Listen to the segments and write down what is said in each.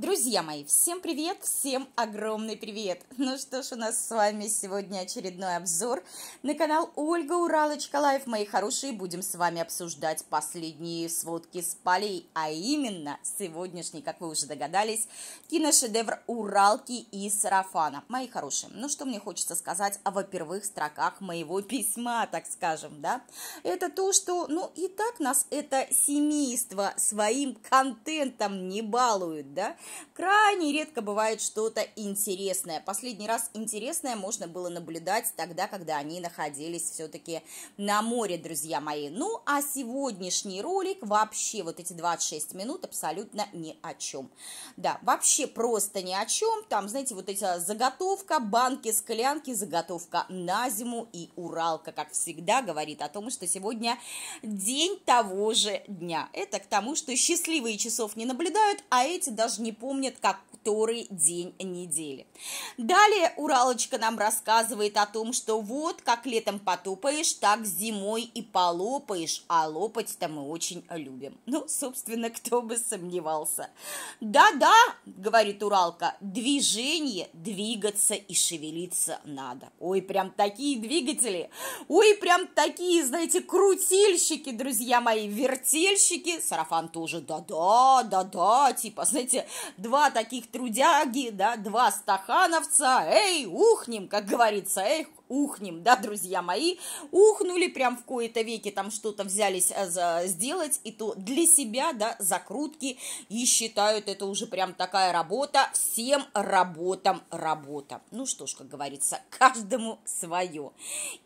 Друг Друзья мои, всем привет, всем огромный привет! Ну что ж, у нас с вами сегодня очередной обзор на канал Ольга Уралочка Лайф. Мои хорошие, будем с вами обсуждать последние сводки с полей, а именно сегодняшний, как вы уже догадались, киношедевр «Уралки» и «Сарафана». Мои хорошие, ну что мне хочется сказать о во-первых строках моего письма, так скажем, да? Это то, что, ну и так нас это семейство своим контентом не балует, да? крайне редко бывает что-то интересное. Последний раз интересное можно было наблюдать тогда, когда они находились все-таки на море, друзья мои. Ну, а сегодняшний ролик вообще, вот эти 26 минут абсолютно ни о чем. Да, вообще просто ни о чем. Там, знаете, вот эта заготовка, банки, склянки, заготовка на зиму и Уралка, как всегда, говорит о том, что сегодня день того же дня. Это к тому, что счастливые часов не наблюдают, а эти даже не помнят помнят, который день недели. Далее Уралочка нам рассказывает о том, что вот как летом потопаешь, так зимой и полопаешь, а лопать-то мы очень любим. Ну, собственно, кто бы сомневался. Да-да, говорит Уралка, движение, двигаться и шевелиться надо. Ой, прям такие двигатели, ой, прям такие, знаете, крутильщики, друзья мои, вертельщики, сарафан тоже, да-да, да-да, типа, знаете, два таких трудяги, да, два стахановца, эй, ухнем, как говорится, эй, ухнем, да, друзья мои, ухнули прям в кои-то веки, там что-то взялись э, за сделать, и то для себя, да, закрутки, и считают это уже прям такая работа, всем работам работа. Ну что ж, как говорится, каждому свое.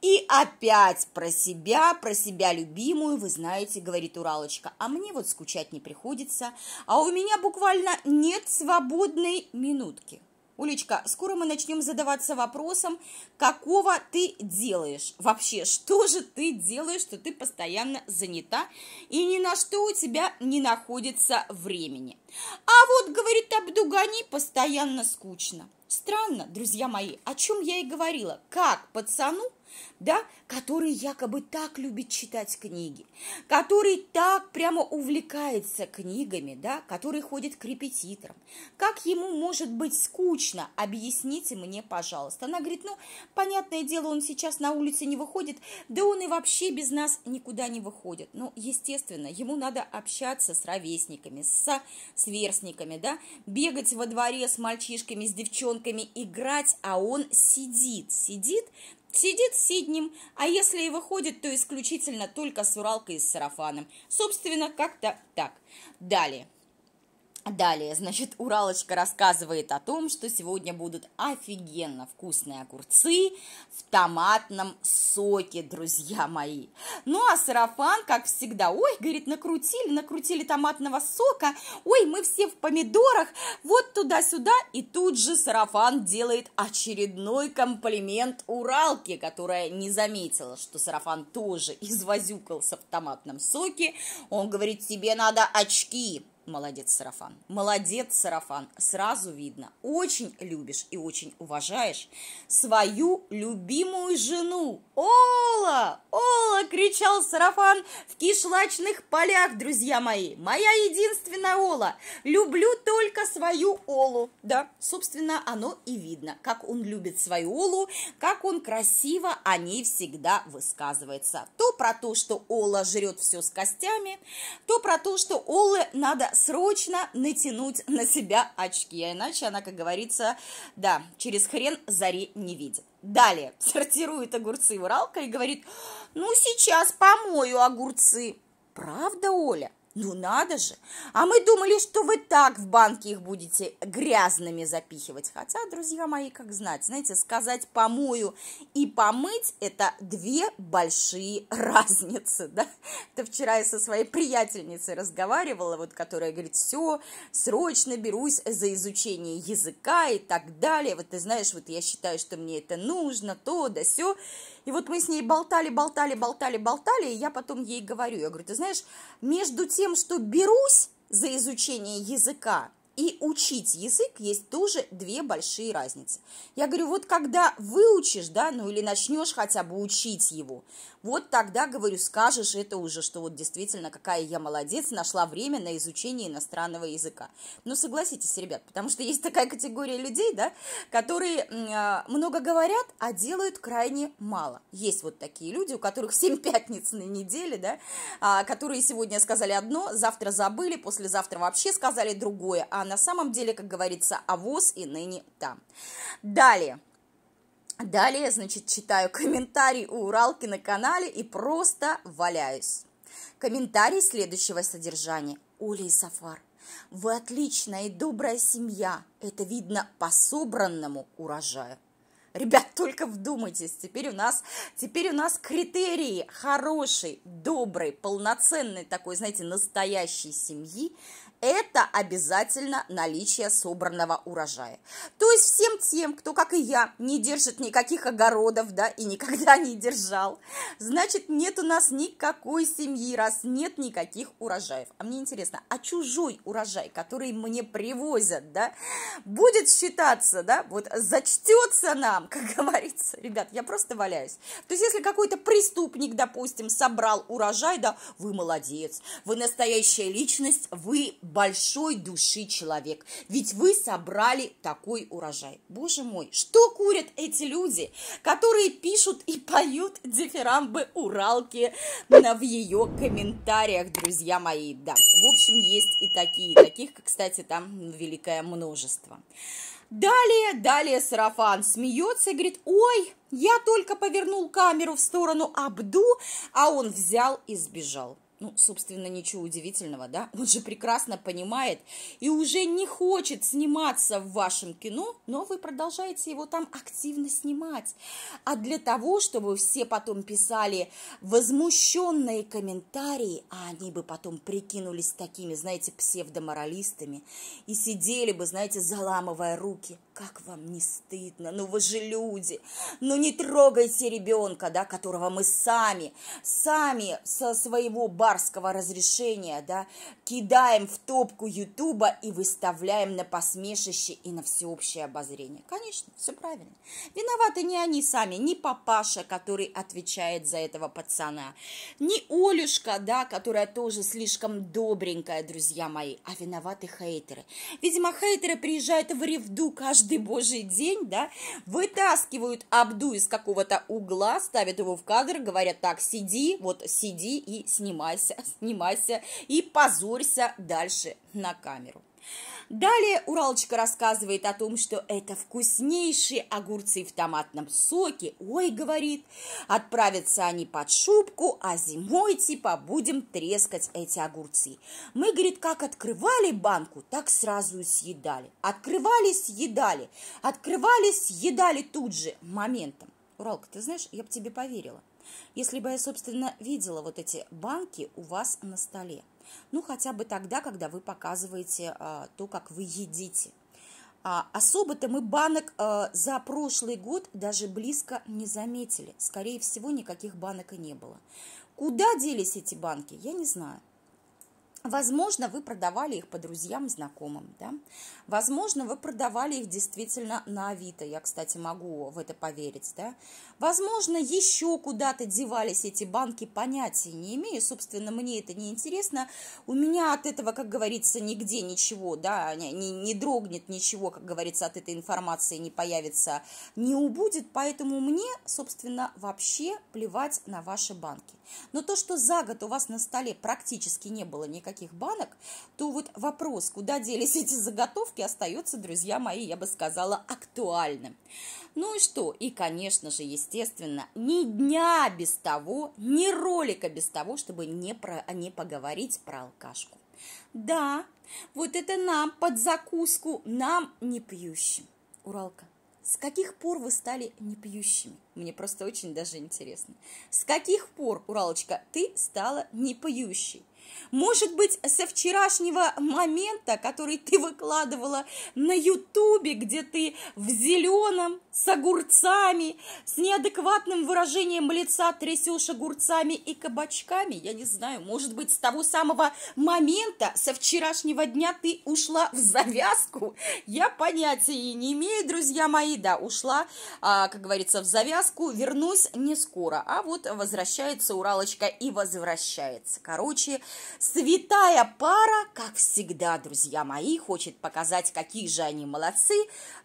И опять про себя, про себя любимую, вы знаете, говорит Уралочка, а мне вот скучать не приходится, а у меня буквально нет свободной минутки. Улечка, скоро мы начнем задаваться вопросом, какого ты делаешь вообще, что же ты делаешь, что ты постоянно занята и ни на что у тебя не находится времени. А вот, говорит Абдугани, постоянно скучно. Странно, друзья мои, о чем я и говорила, как пацану да, который якобы так любит читать книги, который так прямо увлекается книгами, да, который ходит к репетиторам. Как ему может быть скучно? Объясните мне, пожалуйста. Она говорит, ну, понятное дело, он сейчас на улице не выходит, да он и вообще без нас никуда не выходит. Ну, естественно, ему надо общаться с ровесниками, с сверстниками, да, бегать во дворе с мальчишками, с девчонками, играть, а он сидит, сидит Сидит сиднем, а если и выходит, то исключительно только с уралкой и с сарафаном. Собственно, как-то так. Далее. Далее, значит, Уралочка рассказывает о том, что сегодня будут офигенно вкусные огурцы в томатном соке, друзья мои. Ну а сарафан, как всегда, ой, говорит, накрутили, накрутили томатного сока, ой, мы все в помидорах, вот туда-сюда, и тут же сарафан делает очередной комплимент Уралке, которая не заметила, что сарафан тоже извозюкался в томатном соке. Он говорит, тебе надо очки, Молодец, Сарафан. Молодец, Сарафан. Сразу видно. Очень любишь и очень уважаешь свою любимую жену. Ола! Ола! кричал Сарафан в кишлачных полях, друзья мои. Моя единственная Ола. Люблю только свою Олу. Да, собственно, оно и видно, как он любит свою Олу, как он красиво о ней всегда высказывается. То про то, что Ола жрет все с костями, то про то, что Олы надо срочно натянуть на себя очки, а иначе она, как говорится, да, через хрен зари не видит. Далее сортирует огурцы Уралка и говорит, ну сейчас помою огурцы. Правда, Оля? Ну надо же! А мы думали, что вы так в банке их будете грязными запихивать. Хотя, друзья мои, как знать, знаете, сказать «помою» и «помыть» – это две большие разницы, да? Это вчера я со своей приятельницей разговаривала, вот, которая говорит, все, срочно берусь за изучение языка и так далее. Вот ты знаешь, вот я считаю, что мне это нужно, то да все. И вот мы с ней болтали, болтали, болтали, болтали, и я потом ей говорю, я говорю, ты знаешь, между тем, тем, что берусь за изучение языка, и учить язык есть тоже две большие разницы. Я говорю, вот когда выучишь, да, ну или начнешь хотя бы учить его, вот тогда, говорю, скажешь это уже, что вот действительно какая я молодец, нашла время на изучение иностранного языка. Ну согласитесь, ребят, потому что есть такая категория людей, да, которые а, много говорят, а делают крайне мало. Есть вот такие люди, у которых 7 пятниц на неделе, да, а, которые сегодня сказали одно, завтра забыли, послезавтра вообще сказали другое, а на самом деле, как говорится, авось и ныне там. Далее. Далее, значит, читаю комментарий у Уралки на канале и просто валяюсь. Комментарий следующего содержания. Оля и Сафар, вы отличная и добрая семья. Это видно по собранному урожаю. Ребят, только вдумайтесь, теперь у нас, теперь у нас критерии хорошей, доброй, полноценной такой, знаете, настоящей семьи это обязательно наличие собранного урожая. То есть всем тем, кто, как и я, не держит никаких огородов, да, и никогда не держал, значит, нет у нас никакой семьи, раз нет никаких урожаев. А мне интересно, а чужой урожай, который мне привозят, да, будет считаться, да, вот зачтется нам делам, как говорится. Ребят, я просто валяюсь. То есть, если какой-то преступник, допустим, собрал урожай, да, вы молодец, вы настоящая личность, вы большой души человек, ведь вы собрали такой урожай. Боже мой, что курят эти люди, которые пишут и поют дифирамбы Уралки э, в ее комментариях, друзья мои, да. В общем, есть и такие, таких, кстати, там великое множество. Далее, далее сарафан смеется и говорит, ой, я только повернул камеру в сторону Абду, а он взял и сбежал. Ну, собственно, ничего удивительного, да? Он же прекрасно понимает и уже не хочет сниматься в вашем кино, но вы продолжаете его там активно снимать. А для того, чтобы все потом писали возмущенные комментарии, а они бы потом прикинулись такими, знаете, псевдоморалистами и сидели бы, знаете, заламывая руки. Как вам не стыдно? Ну вы же люди! Ну не трогайте ребенка, да, которого мы сами, сами со своего барского разрешения, да, кидаем в топку Ютуба и выставляем на посмешище и на всеобщее обозрение. Конечно, все правильно. Виноваты не они сами, не папаша, который отвечает за этого пацана, не Олюшка, да, которая тоже слишком добренькая, друзья мои, а виноваты хейтеры. Видимо, хейтеры приезжают в ревду каждый божий день, да, вытаскивают Абду из какого-то угла, ставят его в кадр, говорят так, сиди, вот сиди и снимай снимайся, снимайся и позорься дальше на камеру. Далее Уралочка рассказывает о том, что это вкуснейшие огурцы в томатном соке. Ой, говорит, отправятся они под шубку, а зимой типа будем трескать эти огурцы. Мы, говорит, как открывали банку, так сразу и съедали. Открывали, съедали. Открывали, съедали тут же моментом. Уралка, ты знаешь, я бы тебе поверила если бы я, собственно, видела вот эти банки у вас на столе. Ну, хотя бы тогда, когда вы показываете а, то, как вы едите. А, особо-то мы банок а, за прошлый год даже близко не заметили. Скорее всего, никаких банок и не было. Куда делись эти банки, я не знаю. Возможно, вы продавали их по друзьям, знакомым, да? Возможно, вы продавали их действительно на Авито, я, кстати, могу в это поверить, да? Возможно, еще куда-то девались эти банки, понятия не имею, собственно, мне это не интересно, у меня от этого, как говорится, нигде ничего, да, не, не дрогнет ничего, как говорится, от этой информации не появится, не убудет, поэтому мне, собственно, вообще плевать на ваши банки. Но то, что за год у вас на столе практически не было никаких таких банок, то вот вопрос, куда делись эти заготовки, остается, друзья мои, я бы сказала, актуальным. Ну и что? И, конечно же, естественно, ни дня без того, ни ролика без того, чтобы не, про, не поговорить про алкашку. Да, вот это нам под закуску, нам не пьющим. Уралка, с каких пор вы стали не пьющими? Мне просто очень даже интересно. С каких пор, Уралочка, ты стала не пьющей? Может быть, со вчерашнего момента, который ты выкладывала на Ютубе, где ты в зеленом с огурцами, с неадекватным выражением лица трясешь огурцами и кабачками. Я не знаю, может быть, с того самого момента, со вчерашнего дня ты ушла в завязку? Я понятия не имею, друзья мои. Да, ушла, а, как говорится, в завязку, вернусь не скоро. А вот возвращается Уралочка и возвращается. Короче, святая пара, как всегда, друзья мои, хочет показать, какие же они молодцы.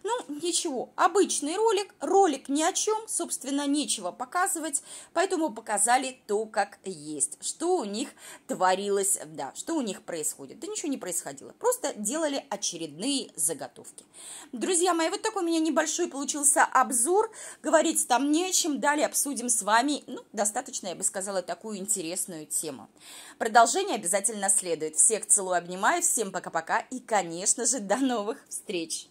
Ну, ничего, обычные ролик. Ролик ни о чем, собственно, нечего показывать, поэтому показали то, как есть, что у них творилось, да, что у них происходит. Да ничего не происходило, просто делали очередные заготовки. Друзья мои, вот такой у меня небольшой получился обзор, говорить там не о чем, далее обсудим с вами, ну, достаточно, я бы сказала, такую интересную тему. Продолжение обязательно следует. Всех целую, обнимаю, всем пока-пока и, конечно же, до новых встреч!